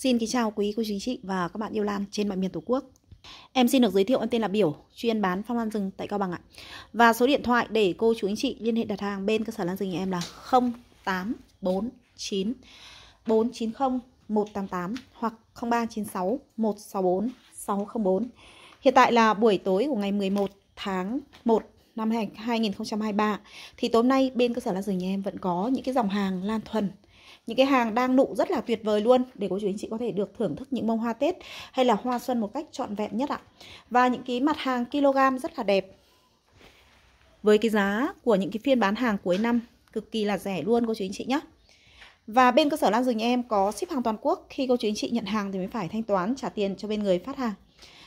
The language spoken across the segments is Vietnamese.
Xin kính chào quý cô chú anh chị và các bạn yêu lan trên mọi miền Tổ quốc. Em xin được giới thiệu em tên là Biểu, chuyên bán phong lan rừng tại Cao Bằng ạ. Và số điện thoại để cô chú anh chị liên hệ đặt hàng bên cơ sở lan rừng nhà em là 0849 490 188 hoặc 0396 164 604. Hiện tại là buổi tối của ngày 11 tháng 1 năm 2023 thì tối nay bên cơ sở lan rừng nhà em vẫn có những cái dòng hàng lan thuần những cái hàng đang nụ rất là tuyệt vời luôn để cô chú anh chị có thể được thưởng thức những bông hoa Tết hay là hoa xuân một cách trọn vẹn nhất ạ. Và những cái mặt hàng kg rất là đẹp. Với cái giá của những cái phiên bán hàng cuối năm cực kỳ là rẻ luôn cô chú anh chị nhé. Và bên cơ sở Lan Rừng em có ship hàng toàn quốc, khi cô chú anh chị nhận hàng thì mới phải thanh toán trả tiền cho bên người phát hàng.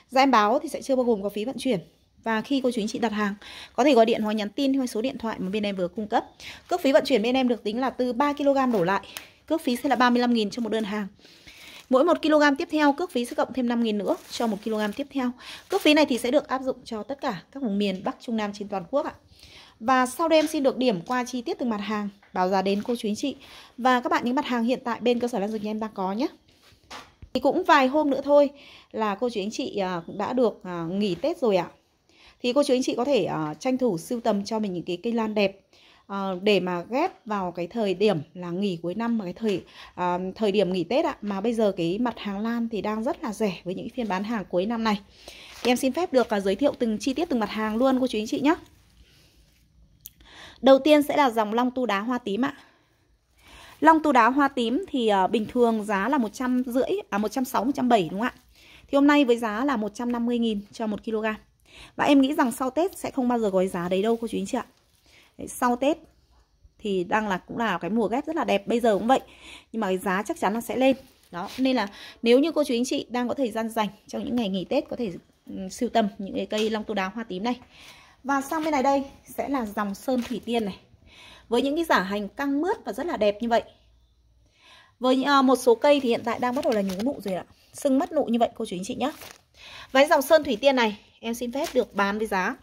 Giá em báo thì sẽ chưa bao gồm có phí vận chuyển và khi cô chú anh chị đặt hàng có thể gọi điện hoặc nhắn tin theo số điện thoại mà bên em vừa cung cấp. Cước phí vận chuyển bên em được tính là từ 3 kg đổ lại. Cước phí sẽ là 35.000 cho một đơn hàng. Mỗi 1 kg tiếp theo cước phí sẽ cộng thêm 5.000 nữa cho 1 kg tiếp theo. Cước phí này thì sẽ được áp dụng cho tất cả các vùng miền Bắc Trung Nam trên toàn quốc ạ. Và sau đây em xin được điểm qua chi tiết từng mặt hàng báo giá đến cô chú anh chị và các bạn những mặt hàng hiện tại bên cơ sở Lan Dược nhà em đang có nhé. Thì cũng vài hôm nữa thôi là cô chú anh chị à, đã được à, nghỉ Tết rồi ạ. À thì cô chú anh chị có thể uh, tranh thủ sưu tầm cho mình những cái cây lan đẹp uh, để mà ghép vào cái thời điểm là nghỉ cuối năm và cái thời uh, thời điểm nghỉ Tết ạ mà bây giờ cái mặt hàng lan thì đang rất là rẻ với những phiên bán hàng cuối năm này thì em xin phép được uh, giới thiệu từng chi tiết từng mặt hàng luôn cô chú anh chị nhé đầu tiên sẽ là dòng long tu đá hoa tím ạ Long tu đá hoa tím thì uh, bình thường giá là một trăm rưỡi à một một trăm sáu trăm bảy đúng không ạ? Thì hôm nay với giá là 150 000 cho 1 kg. Và em nghĩ rằng sau Tết sẽ không bao giờ gói giá đấy đâu cô chú anh chị ạ Sau Tết thì đang là cũng là cái mùa ghép rất là đẹp bây giờ cũng vậy Nhưng mà cái giá chắc chắn là sẽ lên đó Nên là nếu như cô chú anh chị đang có thời gian dành trong những ngày nghỉ Tết có thể siêu tầm những cái cây long tô đáo hoa tím này Và sang bên này đây sẽ là dòng sơn thủy tiên này Với những cái giả hành căng mướt và rất là đẹp như vậy với ờ, một số cây thì hiện tại đang bắt đầu là nhú nụ rồi ạ Sưng mắt nụ như vậy cô chú anh chị nhé Với dòng sơn thủy tiên này em xin phép được bán với giá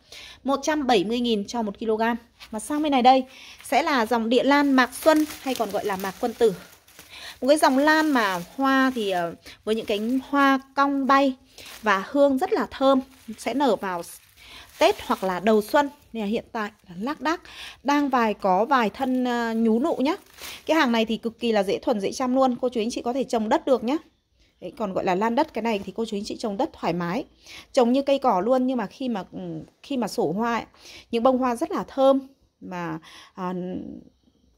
170.000 cho 1 kg. Mà sang bên này đây sẽ là dòng địa lan mạc xuân hay còn gọi là mạc quân tử. Một cái dòng lan mà hoa thì ờ, với những cánh hoa cong bay và hương rất là thơm sẽ nở vào Tết hoặc là đầu xuân nên hiện tại là lác đác đang vài có vài thân ờ, nhú nụ nhá. Cái hàng này thì cực kỳ là dễ thuần dễ chăm luôn, cô chú anh chị có thể trồng đất được nhá. Đấy, còn gọi là lan đất cái này thì cô chú anh chị trồng đất thoải mái trồng như cây cỏ luôn nhưng mà khi mà ừ, khi mà sổ hoa ấy, những bông hoa rất là thơm mà à,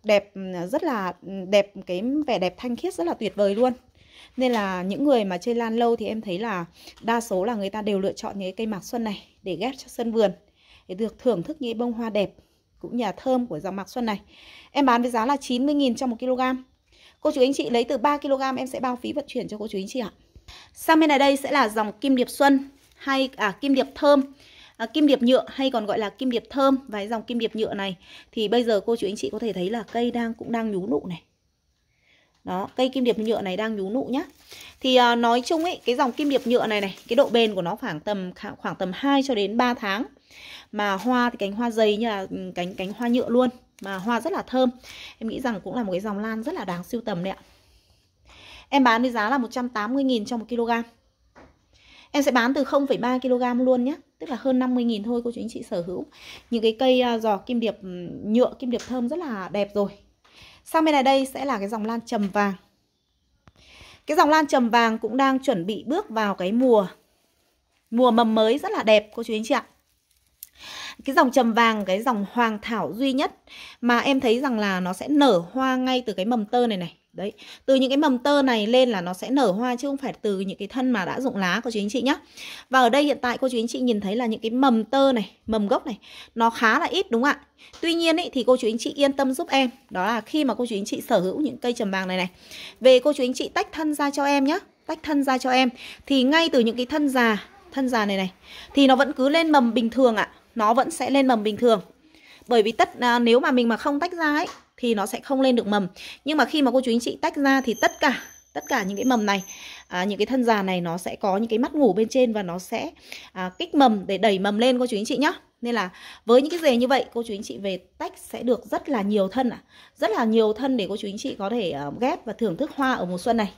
đẹp ừ, rất là ừ, đẹp cái vẻ đẹp thanh khiết rất là tuyệt vời luôn nên là những người mà chơi lan lâu thì em thấy là đa số là người ta đều lựa chọn những cây mạc xuân này để ghép cho sân vườn để được thưởng thức những bông hoa đẹp cũng như là thơm của dòng mạc xuân này. Em bán với giá là 90.000 cho một kg. Cô chú anh chị lấy từ 3 kg em sẽ bao phí vận chuyển cho cô chú anh chị ạ. Sang bên này đây sẽ là dòng kim điệp xuân hay à kim điệp thơm. À, kim điệp nhựa hay còn gọi là kim điệp thơm và dòng kim điệp nhựa này thì bây giờ cô chú anh chị có thể thấy là cây đang cũng đang nhú nụ này. Đó, cây kim điệp nhựa này đang nhú nụ nhá. Thì à, nói chung ấy, cái dòng kim điệp nhựa này này, cái độ bền của nó khoảng tầm khoảng tầm 2 cho đến 3 tháng. Mà hoa thì cánh hoa dày như là ừ, cánh cánh hoa nhựa luôn mà hoa rất là thơm Em nghĩ rằng cũng là một cái dòng lan rất là đáng sưu tầm đấy ạ Em bán với giá là 180.000 cho 1 kg Em sẽ bán từ 0,3 kg luôn nhé Tức là hơn 50.000 thôi cô chú anh chị sở hữu Những cái cây à, giò kim điệp ừ, nhựa kim điệp thơm rất là đẹp rồi Sang bên này đây sẽ là cái dòng lan trầm vàng Cái dòng lan trầm vàng cũng đang chuẩn bị bước vào cái mùa Mùa mầm mới rất là đẹp cô chú anh chị ạ cái dòng trầm vàng cái dòng hoàng thảo duy nhất mà em thấy rằng là nó sẽ nở hoa ngay từ cái mầm tơ này này đấy từ những cái mầm tơ này lên là nó sẽ nở hoa chứ không phải từ những cái thân mà đã rụng lá của chú anh chị nhé và ở đây hiện tại cô chú anh chị nhìn thấy là những cái mầm tơ này mầm gốc này nó khá là ít đúng không ạ tuy nhiên ý, thì cô chú anh chị yên tâm giúp em đó là khi mà cô chú anh chị sở hữu những cây trầm vàng này này về cô chú anh chị tách thân ra cho em nhé tách thân ra cho em thì ngay từ những cái thân già thân già này này thì nó vẫn cứ lên mầm bình thường ạ nó vẫn sẽ lên mầm bình thường bởi vì tất à, nếu mà mình mà không tách ra ấy thì nó sẽ không lên được mầm nhưng mà khi mà cô chú anh chị tách ra thì tất cả tất cả những cái mầm này à, những cái thân già này nó sẽ có những cái mắt ngủ bên trên và nó sẽ à, kích mầm để đẩy mầm lên cô chú anh chị nhá nên là với những cái dề như vậy cô chú anh chị về tách sẽ được rất là nhiều thân à rất là nhiều thân để cô chú anh chị có thể uh, ghép và thưởng thức hoa ở mùa xuân này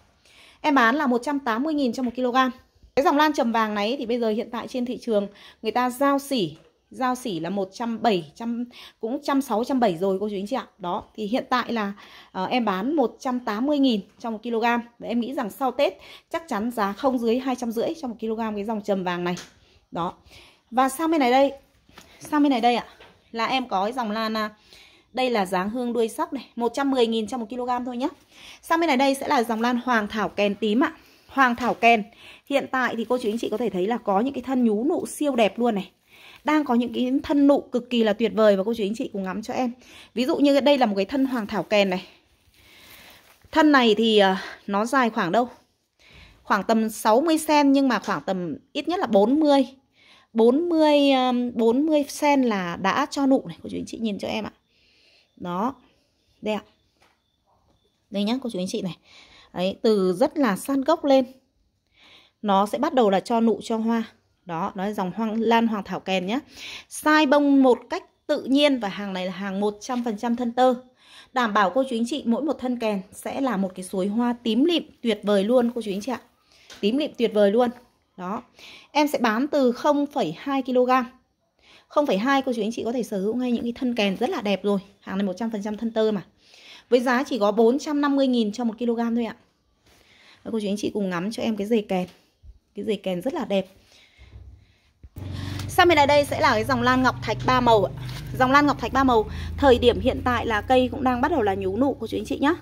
em bán là 180.000 cho một kg cái dòng lan trầm vàng này thì bây giờ hiện tại trên thị trường người ta giao xỉ giao sỉ là 107 trăm cũng 106 107 rồi cô chú anh chị ạ. Đó, thì hiện tại là uh, em bán 180 000 cho 1 kg. Và em nghĩ rằng sau Tết chắc chắn giá không dưới 250 cho 1 kg cái dòng trầm vàng này. Đó. Và sang bên này đây. Sang bên này đây ạ. Là em có cái dòng lan đây là dáng hương đuôi sóc này, 110 000 cho 1 kg thôi nhé. Sang bên này đây sẽ là dòng lan hoàng thảo kèn tím ạ. Hoàng thảo kèn. Hiện tại thì cô chú anh chị có thể thấy là có những cái thân nhú nụ siêu đẹp luôn này đang có những cái thân nụ cực kỳ là tuyệt vời và cô chú anh chị cùng ngắm cho em ví dụ như đây là một cái thân hoàng thảo kèn này thân này thì à, nó dài khoảng đâu khoảng tầm 60 cm nhưng mà khoảng tầm ít nhất là 40 40 40 cm là đã cho nụ này cô chú anh chị nhìn cho em ạ đó đây ạ đây nhá cô chú anh chị này Đấy, từ rất là san gốc lên nó sẽ bắt đầu là cho nụ cho hoa đó đó dòng hoang, lan hoàng thảo kèn nhé sai bông một cách tự nhiên và hàng này là hàng 100% thân tơ đảm bảo cô chú anh chị mỗi một thân kèn sẽ là một cái suối hoa tím lịm tuyệt vời luôn cô chú anh chị ạ tím lịm tuyệt vời luôn đó em sẽ bán từ 0,2 kg 0,2 cô chú anh chị có thể sở hữu ngay những cái thân kèn rất là đẹp rồi hàng này 100% thân tơ mà với giá chỉ có 450.000 cho 1 kg thôi ạ cô chú anh chị cùng ngắm cho em cái dề kèn cái dề kèn rất là đẹp sang bên này đây sẽ là cái dòng lan ngọc thạch ba màu dòng lan ngọc thạch ba màu thời điểm hiện tại là cây cũng đang bắt đầu là nhú nụ của chú anh chị nhá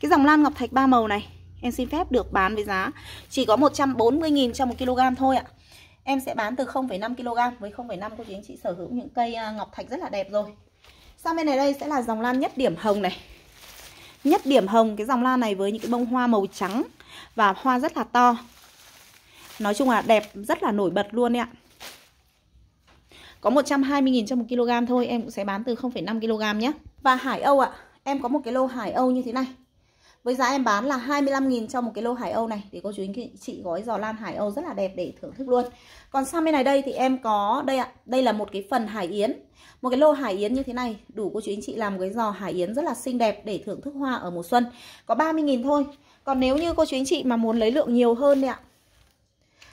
cái dòng lan ngọc thạch ba màu này em xin phép được bán với giá chỉ có 140.000 cho 1 kg thôi ạ em sẽ bán từ 0,5 kg với 0,5 cô chú anh chị sở hữu những cây à, ngọc thạch rất là đẹp rồi sang bên này đây sẽ là dòng lan nhất điểm hồng này nhất điểm hồng cái dòng lan này với những cái bông hoa màu trắng và hoa rất là to nói chung là đẹp rất là nổi bật luôn ạ có 120.000 cho 1 kg thôi Em cũng sẽ bán từ 0,5 kg nhé Và hải âu ạ à, Em có một cái lô hải âu như thế này với giá em bán là 25.000 cho một cái lô hải âu này Thì cô chú anh chị gói giò lan hải âu rất là đẹp để thưởng thức luôn Còn sang bên này đây thì em có Đây ạ, à, đây là một cái phần hải yến Một cái lô hải yến như thế này Đủ cô chú anh chị làm cái giò hải yến rất là xinh đẹp Để thưởng thức hoa ở mùa xuân Có 30.000 thôi Còn nếu như cô chú anh chị mà muốn lấy lượng nhiều hơn ạ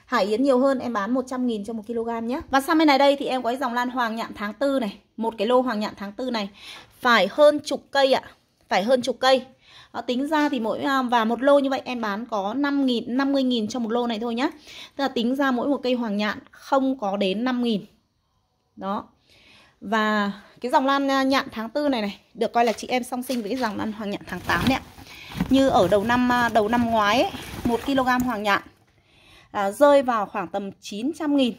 Hải Yến nhiều hơn em bán 100 nghìn cho 1 kg nhé. Và sang bên này đây thì em có cái dòng lan hoàng nhạn tháng 4 này, một cái lô hoàng nhạn tháng 4 này phải hơn chục cây ạ, phải hơn chục cây. Đó, tính ra thì mỗi à, và một lô như vậy em bán có 5 000 50 nghìn cho một lô này thôi nhá. Tức là tính ra mỗi một cây hoàng nhạn không có đến 5 nghìn Đó. Và cái dòng lan à, nhạn tháng 4 này này được coi là chị em song sinh với cái dòng lan hoàng nhạn tháng 8 đấy ạ. Như ở đầu năm à, đầu năm ngoái ấy, 1 kg hoàng nhạn à, rơi vào khoảng tầm 900 nghìn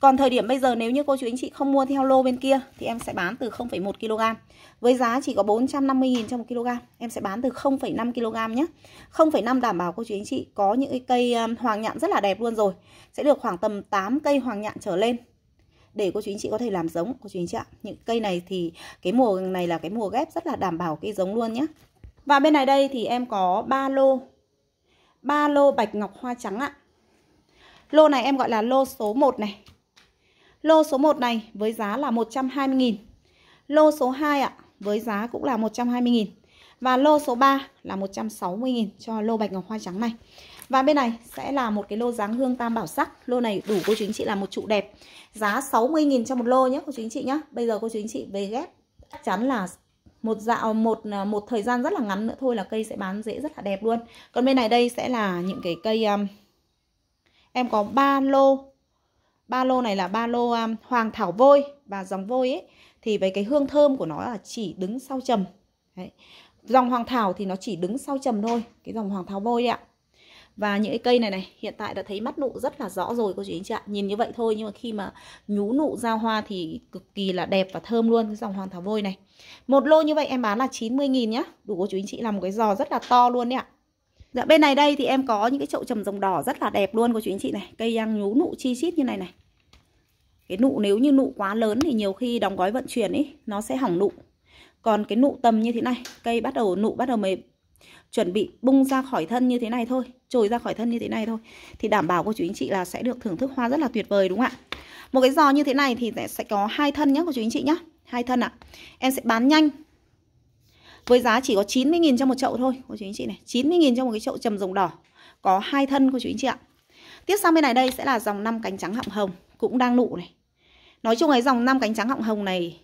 còn thời điểm bây giờ nếu như cô chú anh chị không mua theo lô bên kia thì em sẽ bán từ 0,1 kg. Với giá chỉ có 450 nghìn trong 1 kg, em sẽ bán từ 0,5 kg nhé. 0,5 đảm bảo cô chú anh chị có những cây um, hoàng nhạn rất là đẹp luôn rồi. Sẽ được khoảng tầm 8 cây hoàng nhạn trở lên. Để cô chú anh chị có thể làm giống cô chú anh chị ạ. Những cây này thì cái mùa này là cái mùa ghép rất là đảm bảo cây giống luôn nhé. Và bên này đây thì em có 3 lô ba lô bạch ngọc hoa trắng ạ. Lô này em gọi là lô số 1 này. Lô số 1 này với giá là 120 000 Lô số 2 ạ, với giá cũng là 120 000 và lô số 3 là 160 000 cho lô bạch ngọc hoa trắng này. Và bên này sẽ là một cái lô dáng hương tam bảo sắc. Lô này đủ cô chú anh chị là một trụ đẹp. Giá 60 000 cho một lô nhé cô chú anh chị nhé. Bây giờ cô chú anh chị về ghép chắc chắn là một dạo một à, một thời gian rất là ngắn nữa thôi là cây sẽ bán dễ rất là đẹp luôn còn bên này đây sẽ là những cái cây um, em có ba lô ba lô này là ba lô um, hoàng thảo vôi và dòng vôi ấy thì với cái hương thơm của nó là chỉ đứng sau trầm Đấy. dòng hoàng thảo thì nó chỉ đứng sau trầm thôi cái dòng hoàng thảo vôi ạ và những cái cây này này hiện tại đã thấy mắt nụ rất là rõ rồi cô chú anh chị ạ nhìn như vậy thôi nhưng mà khi mà nhú nụ ra hoa thì cực kỳ là đẹp và thơm luôn cái dòng hoàng thảo vôi này một lô như vậy em bán là 90 000 nhá đủ cô chú anh chị làm một cái giò rất là to luôn đấy ạ Dạ bên này đây thì em có những cái chậu trầm rồng đỏ rất là đẹp luôn cô chú anh chị này Cây đang à, nhú nụ chi chít như này này Cái nụ nếu như nụ quá lớn thì nhiều khi đóng gói vận chuyển ấy Nó sẽ hỏng nụ Còn cái nụ tầm như thế này Cây bắt đầu nụ bắt đầu mới chuẩn bị bung ra khỏi thân như thế này thôi trồi ra khỏi thân như thế này thôi thì đảm bảo cô chú anh chị là sẽ được thưởng thức hoa rất là tuyệt vời đúng không ạ một cái giò như thế này thì sẽ có hai thân nhé cô chú anh chị nhé hai thân ạ à. em sẽ bán nhanh với giá chỉ có 90.000 cho một chậu thôi cô chú anh chị này 90.000 cho một cái chậu trầm rồng đỏ có hai thân cô chú anh chị ạ tiếp sang bên này đây sẽ là dòng năm cánh trắng họng hồng cũng đang nụ này nói chung cái dòng năm cánh trắng họng hồng này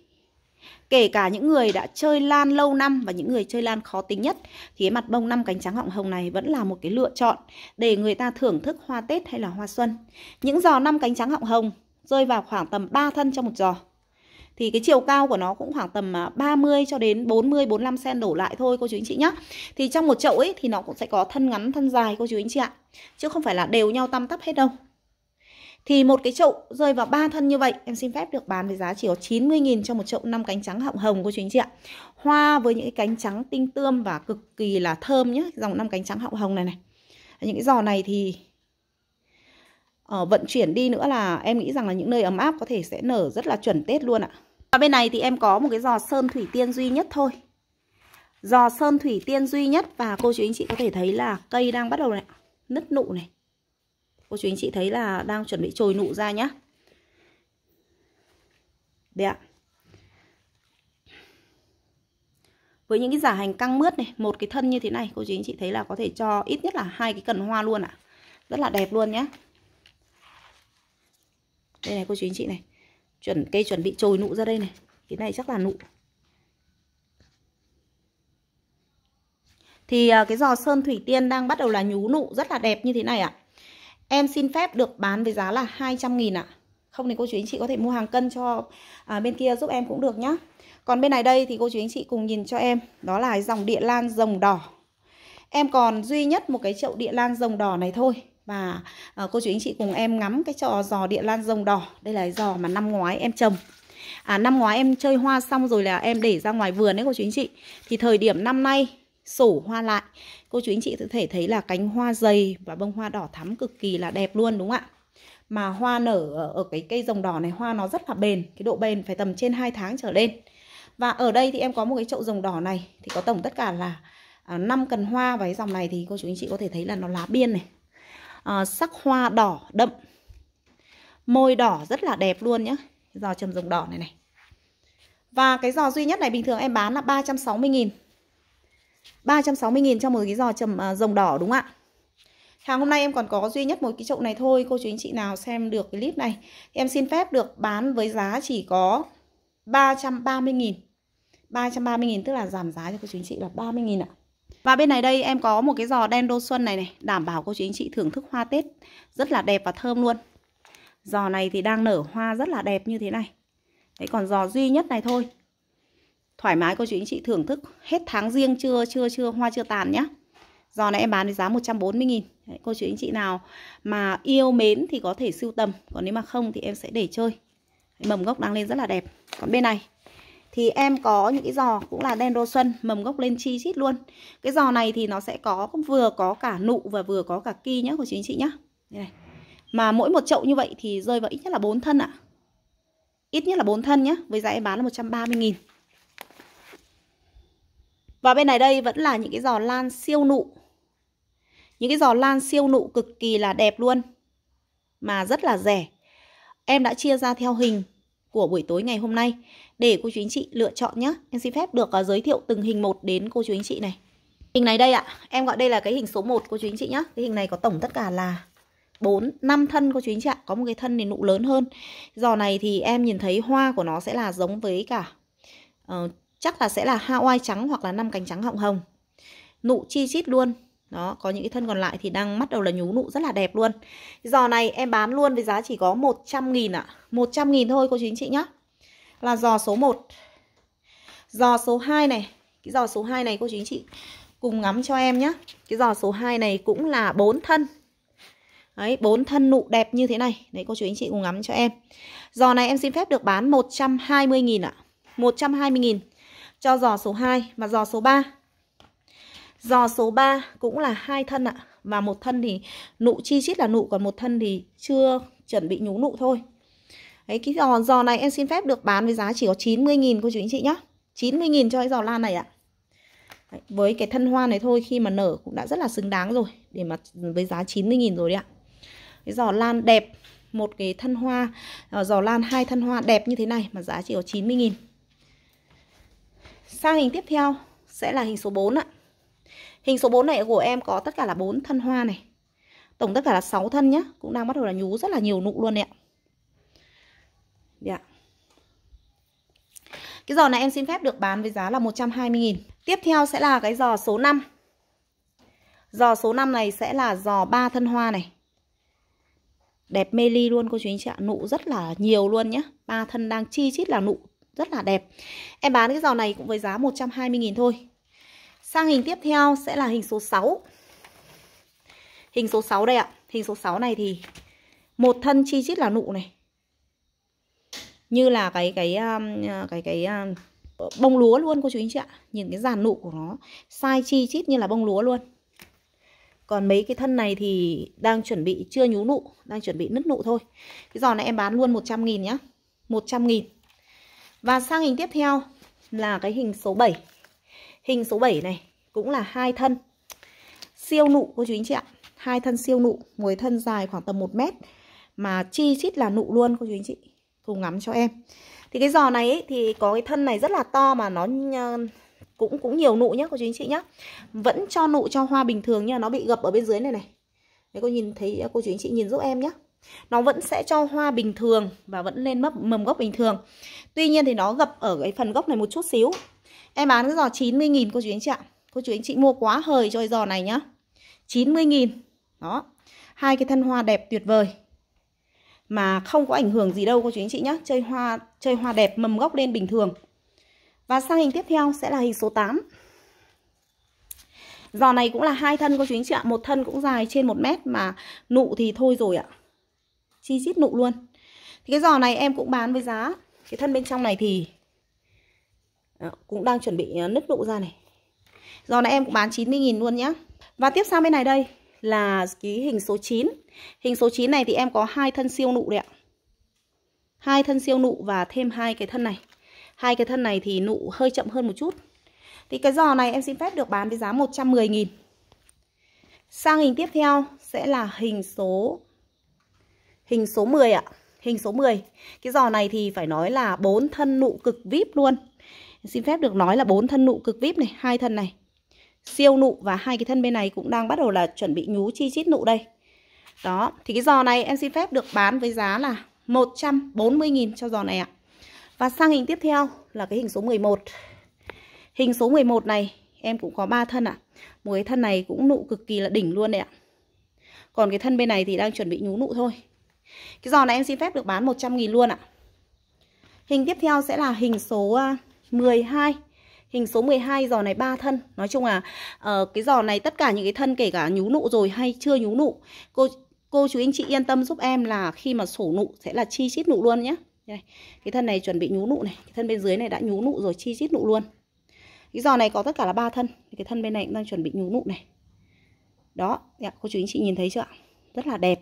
kể cả những người đã chơi lan lâu năm và những người chơi lan khó tính nhất thì cái mặt bông năm cánh trắng họng hồng này vẫn là một cái lựa chọn để người ta thưởng thức hoa Tết hay là hoa xuân. Những giò năm cánh trắng họng hồng rơi vào khoảng tầm 3 thân trong một giò. Thì cái chiều cao của nó cũng khoảng tầm 30 à, cho đến 40 45 cm đổ lại thôi cô chú anh chị nhé Thì trong một chậu ấy thì nó cũng sẽ có thân ngắn thân dài cô chú anh chị ạ. Chứ không phải là đều nhau tăm tắp hết đâu thì một cái chậu rơi vào ba thân như vậy em xin phép được bán với giá chỉ có 90.000 cho một chậu năm cánh trắng họng hồng cô chú anh chị ạ hoa với những cái cánh trắng tinh tươm và cực kỳ là thơm nhé dòng năm cánh trắng họng hồng này này những cái giò này thì Ờ, vận chuyển đi nữa là em nghĩ rằng là những nơi ấm áp có thể sẽ nở rất là chuẩn Tết luôn ạ. Và bên này thì em có một cái giò sơn thủy tiên duy nhất thôi. Giò sơn thủy tiên duy nhất và cô chú anh chị có thể thấy là cây đang bắt đầu này, nứt nụ này cô chú anh chị thấy là đang chuẩn bị trồi nụ ra nhá đấy ạ với những cái giả hành căng mướt này một cái thân như thế này cô chú anh chị thấy là có thể cho ít nhất là hai cái cần hoa luôn ạ à. rất là đẹp luôn nhá đây này cô chú anh chị này chuẩn cây chuẩn bị trồi nụ ra đây này cái này chắc là nụ thì à, cái giò sơn thủy tiên đang bắt đầu là nhú nụ rất là đẹp như thế này ạ à. Em xin phép được bán với giá là 200 nghìn ạ. À. Không thì cô chú anh chị có thể mua hàng cân cho à, bên kia giúp em cũng được nhá. Còn bên này đây thì cô chú anh chị cùng nhìn cho em, đó là dòng địa lan rồng đỏ. Em còn duy nhất một cái chậu địa lan rồng đỏ này thôi. Và à, cô chú anh chị cùng em ngắm cái trò giò địa lan rồng đỏ. Đây là cái giò mà năm ngoái em trồng. À, năm ngoái em chơi hoa xong rồi là em để ra ngoài vườn đấy cô chú anh chị. Thì thời điểm năm nay sổ hoa lại cô chú anh chị có thể thấy là cánh hoa dày và bông hoa đỏ thắm cực kỳ là đẹp luôn đúng không ạ mà hoa nở ở, cái cây rồng đỏ này hoa nó rất là bền cái độ bền phải tầm trên 2 tháng trở lên và ở đây thì em có một cái chậu rồng đỏ này thì có tổng tất cả là à, 5 cần hoa và cái dòng này thì cô chú anh chị có thể thấy là nó lá biên này à, sắc hoa đỏ đậm môi đỏ rất là đẹp luôn nhá giò trầm rồng đỏ này này và cái giò duy nhất này bình thường em bán là 360 nghìn 360.000 cho một cái giò trầm à, rồng đỏ đúng không ạ Hàng hôm nay em còn có duy nhất một cái chậu này thôi Cô chú anh chị nào xem được cái clip này Em xin phép được bán với giá chỉ có 330.000 330.000 tức là giảm giá cho cô chú anh chị là 30.000 ạ và bên này đây em có một cái giò đen đô xuân này này Đảm bảo cô chú anh chị thưởng thức hoa Tết Rất là đẹp và thơm luôn Giò này thì đang nở hoa rất là đẹp như thế này Đấy còn giò duy nhất này thôi thoải mái cô chú anh chị thưởng thức hết tháng riêng chưa chưa chưa hoa chưa tàn nhá giò này em bán với giá 140 000 Đấy, cô chú anh chị nào mà yêu mến thì có thể sưu tầm còn nếu mà không thì em sẽ để chơi mầm gốc đang lên rất là đẹp còn bên này thì em có những cái giò cũng là đen đô xuân mầm gốc lên chi chít luôn cái giò này thì nó sẽ có vừa có cả nụ và vừa có cả ki nhá chú anh chị nhá đây này mà mỗi một chậu như vậy thì rơi vào ít nhất là bốn thân ạ à. ít nhất là bốn thân nhá với giá em bán là 130 000 và bên này đây vẫn là những cái giò lan siêu nụ. Những cái giò lan siêu nụ cực kỳ là đẹp luôn. Mà rất là rẻ. Em đã chia ra theo hình của buổi tối ngày hôm nay để cô chú anh chị lựa chọn nhé. Em xin phép được à, giới thiệu từng hình một đến cô chú anh chị này. Hình này đây ạ, à, em gọi đây là cái hình số 1 cô chú anh chị nhé. Cái hình này có tổng tất cả là 4, 5 thân cô chú anh chị ạ. Có một cái thân thì nụ lớn hơn. Giò này thì em nhìn thấy hoa của nó sẽ là giống với cả uh, chắc là sẽ là Hawaii trắng hoặc là năm cánh trắng họng hồng nụ chi chít luôn đó có những cái thân còn lại thì đang bắt đầu là nhú nụ rất là đẹp luôn giò này em bán luôn với giá chỉ có 100 nghìn ạ à. 100 nghìn thôi cô chú anh chị nhá là giò số 1 giò số 2 này cái giò số 2 này cô chú anh chị cùng ngắm cho em nhá cái giò số 2 này cũng là bốn thân Đấy, bốn thân nụ đẹp như thế này. Đấy, cô chú anh chị cùng ngắm cho em. Giò này em xin phép được bán 120 000 ạ. À. 120 000 cho giò số 2 và giò số 3. Giò số 3 cũng là hai thân ạ. Và một thân thì nụ chi chít là nụ, còn một thân thì chưa chuẩn bị nhú nụ thôi. Đấy, cái giò, giò này em xin phép được bán với giá chỉ có 90.000 cô chú anh chị nhá. 90.000 cho cái giò lan này ạ. Đấy, với cái thân hoa này thôi khi mà nở cũng đã rất là xứng đáng rồi. Để mà với giá 90.000 rồi đấy ạ. Cái giò lan đẹp, một cái thân hoa, ờ, giò lan hai thân hoa đẹp như thế này mà giá chỉ có 90.000 sang hình tiếp theo sẽ là hình số 4 ạ Hình số 4 này của em có tất cả là 4 thân hoa này Tổng tất cả là 6 thân nhá Cũng đang bắt đầu là nhú rất là nhiều nụ luôn đấy ạ yeah. Dạ. Cái giò này em xin phép được bán với giá là 120.000 Tiếp theo sẽ là cái giò số 5 Giò số 5 này sẽ là giò 3 thân hoa này Đẹp mê ly luôn cô chú anh chị ạ Nụ rất là nhiều luôn nhá ba thân đang chi chít là nụ rất là đẹp Em bán cái giò này cũng với giá 120.000 thôi Sang hình tiếp theo sẽ là hình số 6 Hình số 6 đây ạ Hình số 6 này thì một thân chi chít là nụ này Như là cái cái um, cái cái, cái um, bông lúa luôn cô chú anh chị ạ Nhìn cái dàn nụ của nó Sai chi chít như là bông lúa luôn còn mấy cái thân này thì đang chuẩn bị chưa nhú nụ, đang chuẩn bị nứt nụ thôi. Cái giò này em bán luôn 100 nghìn nhá. 100 nghìn và sang hình tiếp theo là cái hình số 7 Hình số 7 này cũng là hai thân Siêu nụ cô chú anh chị ạ hai thân siêu nụ Mỗi thân dài khoảng tầm 1 mét Mà chi chít là nụ luôn cô chú anh chị Cùng ngắm cho em Thì cái giò này ấy, thì có cái thân này rất là to Mà nó cũng cũng nhiều nụ nhé cô chú anh chị nhé Vẫn cho nụ cho hoa bình thường Nhưng mà nó bị gập ở bên dưới này này Đấy cô nhìn thấy cô chú anh chị nhìn giúp em nhé nó vẫn sẽ cho hoa bình thường và vẫn lên mấp mầm gốc bình thường tuy nhiên thì nó gập ở cái phần gốc này một chút xíu em bán cái giò 90.000 cô chú anh chị ạ cô chú anh chị mua quá hời cho cái giò này nhá 90.000 đó hai cái thân hoa đẹp tuyệt vời mà không có ảnh hưởng gì đâu cô chú anh chị nhá chơi hoa chơi hoa đẹp mầm gốc lên bình thường và sang hình tiếp theo sẽ là hình số 8 Giò này cũng là hai thân cô chú anh chị ạ Một thân cũng dài trên 1 mét Mà nụ thì thôi rồi ạ chi chít nụ luôn thì cái giò này em cũng bán với giá cái thân bên trong này thì à, cũng đang chuẩn bị à, nứt nụ ra này giò này em cũng bán 90.000 luôn nhá và tiếp sang bên này đây là ký hình số 9 hình số 9 này thì em có hai thân siêu nụ đấy ạ hai thân siêu nụ và thêm hai cái thân này hai cái thân này thì nụ hơi chậm hơn một chút thì cái giò này em xin phép được bán với giá 110.000 sang hình tiếp theo sẽ là hình số Hình số 10 ạ. Hình số 10. Cái giò này thì phải nói là bốn thân nụ cực vip luôn. Xin phép được nói là bốn thân nụ cực vip này, hai thân này. Siêu nụ và hai cái thân bên này cũng đang bắt đầu là chuẩn bị nhú chi chít nụ đây. Đó, thì cái giò này em xin phép được bán với giá là 140.000 cho giò này ạ. Và sang hình tiếp theo là cái hình số 11. Hình số 11 này em cũng có ba thân ạ. Một cái thân này cũng nụ cực kỳ là đỉnh luôn đấy ạ. Còn cái thân bên này thì đang chuẩn bị nhú nụ thôi. Cái giò này em xin phép được bán 100 nghìn luôn ạ. Hình tiếp theo sẽ là hình số 12. À, hình số 12 giò này ba thân. Nói chung là uh, cái giò này tất cả những cái thân kể cả nhú nụ rồi hay chưa nhú nụ, cô cô chú anh chị yên tâm giúp em là khi mà sổ nụ sẽ là chi chít nụ luôn nhé. Đây, cái thân này chuẩn bị nhú nụ này, cái thân bên dưới này đã nhú nụ rồi chi chít nụ luôn. Cái giò này có tất cả là ba thân, cái thân bên này cũng đang chuẩn bị nhú nụ này. Đó, dạ, cô chú anh chị nhìn thấy chưa ạ? Rất là đẹp.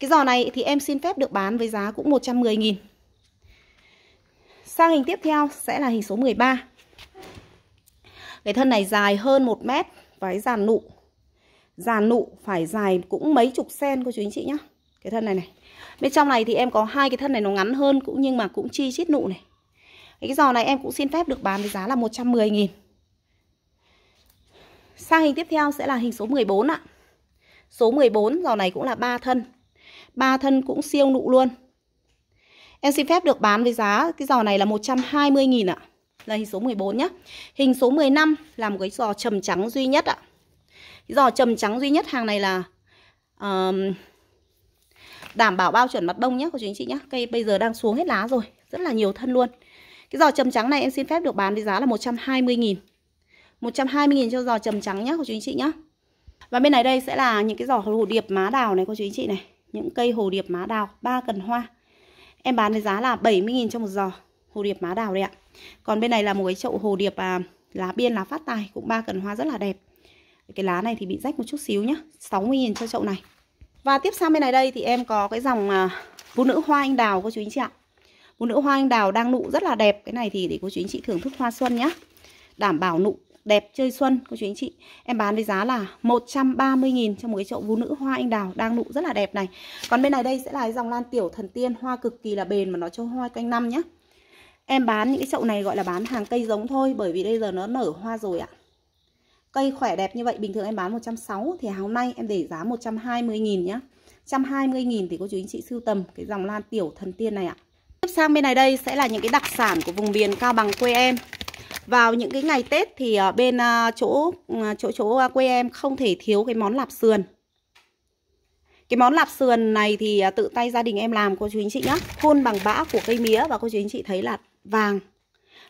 Cái giò này thì em xin phép được bán với giá cũng 110.000 Sang hình tiếp theo sẽ là hình số 13 Cái thân này dài hơn 1 mét với giàn nụ Giàn nụ phải dài cũng mấy chục sen cô chú anh chị nhá Cái thân này này Bên trong này thì em có hai cái thân này nó ngắn hơn cũng Nhưng mà cũng chi chít nụ này Cái giò này em cũng xin phép được bán với giá là 110.000 Sang hình tiếp theo sẽ là hình số 14 ạ Số 14 dòng này cũng là ba thân. Ba thân cũng siêu nụ luôn. Em xin phép được bán với giá cái giò này là 120.000 ạ. Là hình số 14 nhá. Hình số 15 là một cái giò trầm trắng duy nhất ạ. Cái giò trầm trắng duy nhất hàng này là um, đảm bảo bao chuẩn mặt bông nhé của chú anh chị nhé. Cây bây giờ đang xuống hết lá rồi, rất là nhiều thân luôn. Cái giò trầm trắng này em xin phép được bán với giá là 120 000 120 000 cho giò trầm trắng nhé của chú anh chị nhé. Và bên này đây sẽ là những cái giỏ hồ điệp má đào này cô chú anh chị này Những cây hồ điệp má đào ba cần hoa Em bán với giá là 70.000 cho một giỏ hồ điệp má đào đây ạ Còn bên này là một cái chậu hồ điệp à, lá biên lá phát tài cũng ba cần hoa rất là đẹp Cái lá này thì bị rách một chút xíu nhá 60.000 cho chậu này Và tiếp sang bên này đây thì em có cái dòng à, vũ nữ hoa anh đào cô chú anh chị ạ phụ nữ hoa anh đào đang nụ rất là đẹp Cái này thì để cô chú anh chị thưởng thức hoa xuân nhá Đảm bảo nụ đẹp chơi xuân cô chú anh chị em bán với giá là 130.000 cho một cái chậu vũ nữ hoa anh đào đang nụ rất là đẹp này còn bên này đây sẽ là cái dòng lan tiểu thần tiên hoa cực kỳ là bền mà nó cho hoa quanh năm nhá em bán những cái chậu này gọi là bán hàng cây giống thôi bởi vì bây giờ nó nở hoa rồi ạ cây khỏe đẹp như vậy bình thường em bán 160 thì hôm nay em để giá 120.000 nhá 120.000 thì cô chú anh chị sưu tầm cái dòng lan tiểu thần tiên này ạ tiếp sang bên này đây sẽ là những cái đặc sản của vùng miền Cao Bằng quê em vào những cái ngày Tết thì ờ, bên ờ, ờ, chỗ chỗ chỗ quê em không thể thiếu cái món lạp sườn. Cái món lạp sườn này thì tự tay gia đình em làm cô chú anh chị nhé khuôn bằng bã của cây mía và cô chú anh chị thấy là vàng.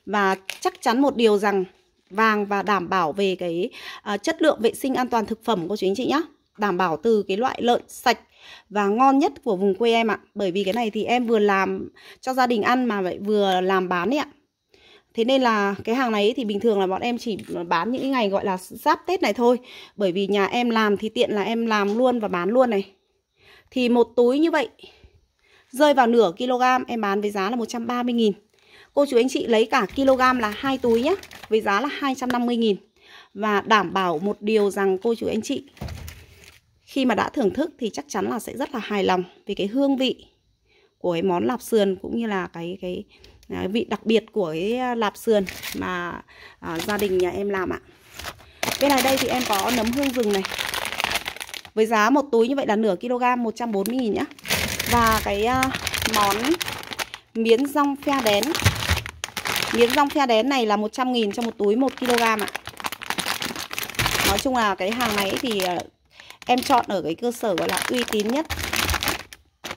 Và chắc chắn một điều rằng vàng và đảm bảo về cái chất lượng vệ sinh an toàn thực phẩm cô chú anh chị nhé Đảm bảo từ cái loại lợn sạch và ngon nhất của vùng quê em ạ. Bởi vì cái này thì em vừa làm cho gia đình ăn mà vậy vừa làm bán ấy ạ. Thế nên là cái hàng này thì bình thường là bọn em chỉ bán những ngày gọi là giáp Tết này thôi Bởi vì nhà em làm thì tiện là em làm luôn và bán luôn này Thì một túi như vậy rơi vào nửa kg em bán với giá là 130 nghìn Cô chú anh chị lấy cả kg là hai túi nhé Với giá là 250 nghìn Và đảm bảo một điều rằng cô chú anh chị Khi mà đã thưởng thức thì chắc chắn là sẽ rất là hài lòng Vì cái hương vị của cái món lạp sườn cũng như là cái cái vị đặc biệt của cái à, lạp sườn mà à, gia đình nhà em làm ạ bên này đây thì em có nấm hương rừng này với giá một túi như vậy là nửa kg 140 nghìn nhá và cái à, món miến rong phe đén miến rong phe đén này là 100 nghìn cho một túi 1 kg ạ nói chung là cái hàng này thì à, em chọn ở cái cơ sở gọi là uy tín nhất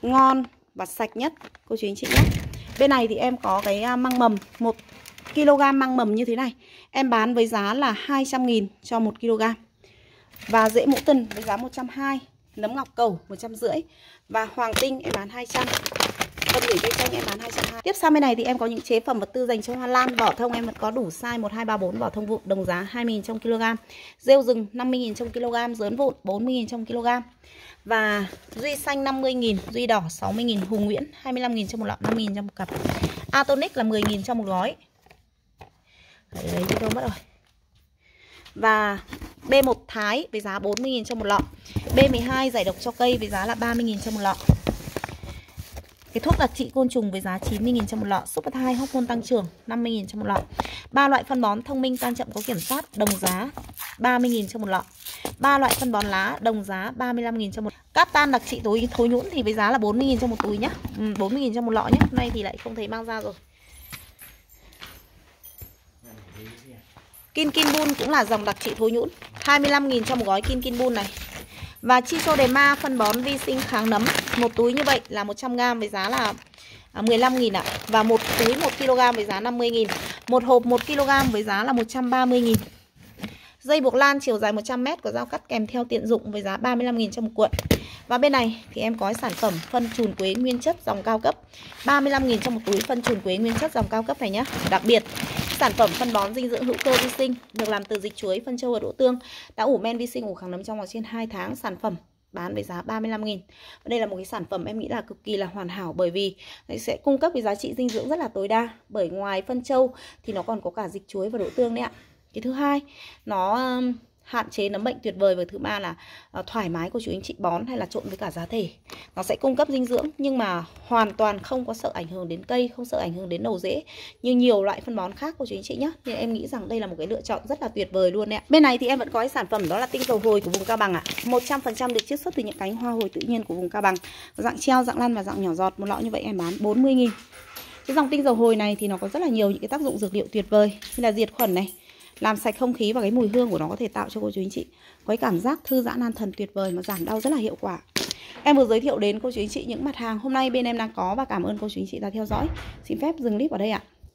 ngon và sạch nhất cô chú anh chị nhé Bên này thì em có cái à, măng mầm 1 kg măng mầm như thế này Em bán với giá là 200 nghìn cho 1 kg Và dễ mũ tần với giá 120 Nấm ngọc cầu 150 Và hoàng tinh em bán 200 gửi về cho anh em bán 220. Tiếp sang bên này thì em có những chế phẩm vật tư dành cho hoa lan, vỏ thông em vẫn có đủ size 1234 vỏ thông vụn đồng giá 20.000 trong kg. Rêu rừng 50.000 trong kg, dớn vụn 40.000 trong kg. Và duy xanh 50.000, duy đỏ 60.000, hùng nguyễn 25.000 trong một lọ, 5.000 trong một cặp. Atonic là 10.000 trong một gói. Đấy, đấy video mất rồi. Và B1 Thái với giá 40.000 trong một lọ B12 giải độc cho cây với giá là 30.000 trong một lọ cái thuốc đặc trị côn trùng với giá 90.000 cho một lọ, Super 2 hormone tăng trưởng 50.000 cho một lọ. Ba loại phân bón thông minh tan chậm có kiểm soát đồng giá 30.000 cho một lọ. Ba loại phân bón lá đồng giá 35.000 cho một. Cáp tan đặc trị tối thối nhũn thì với giá là 40.000 cho một túi nhá. Ừ, 40.000 cho một lọ nhá. Hôm nay thì lại không thấy mang ra rồi. Kin Kin Bun cũng là dòng đặc trị thối nhũn 25.000 cho một gói Kin Kin Bun này và Chiso Đề Ma phân bón vi sinh kháng nấm Một túi như vậy là 100g với giá là 15.000 à, ạ Và một túi 1kg với giá 50.000 Một hộp 1kg với giá là 130.000 Dây buộc lan chiều dài 100m có dao cắt kèm theo tiện dụng với giá 35.000 cho một cuộn. Và bên này thì em có sản phẩm phân chùn quế nguyên chất dòng cao cấp. 35.000 cho một túi phân chùn quế nguyên chất dòng cao cấp này nhé. Đặc biệt sản phẩm phân bón dinh dưỡng hữu cơ vi sinh được làm từ dịch chuối, phân châu và đỗ tương đã ủ men vi sinh ủ kháng nấm trong vòng trên 2 tháng sản phẩm bán với giá 35 000 Và đây là một cái sản phẩm em nghĩ là cực kỳ là hoàn hảo bởi vì sẽ cung cấp cái giá trị dinh dưỡng rất là tối đa. Bởi ngoài phân châu thì nó còn có cả dịch chuối và đỗ tương đấy ạ. Cái thứ hai, nó hạn chế nấm bệnh tuyệt vời và thứ ba là uh, thoải mái của chú anh chị bón hay là trộn với cả giá thể nó sẽ cung cấp dinh dưỡng nhưng mà hoàn toàn không có sợ ảnh hưởng đến cây không sợ ảnh hưởng đến đầu rễ như nhiều loại phân bón khác của chú anh chị nhé nên em nghĩ rằng đây là một cái lựa chọn rất là tuyệt vời luôn ạ bên này thì em vẫn có cái sản phẩm đó là tinh dầu hồi của vùng cao bằng ạ à. trăm được chiết xuất từ những cánh hoa hồi tự nhiên của vùng cao bằng dạng treo dạng lăn và dạng nhỏ giọt một lọ như vậy em bán 40 nghìn cái dòng tinh dầu hồi này thì nó có rất là nhiều những cái tác dụng dược liệu tuyệt vời như là diệt khuẩn này làm sạch không khí và cái mùi hương của nó có thể tạo cho cô chú anh chị có cái cảm giác thư giãn an thần tuyệt vời mà giảm đau rất là hiệu quả em vừa giới thiệu đến cô chú anh chị những mặt hàng hôm nay bên em đang có và cảm ơn cô chú anh chị đã theo dõi xin phép dừng clip ở đây ạ à.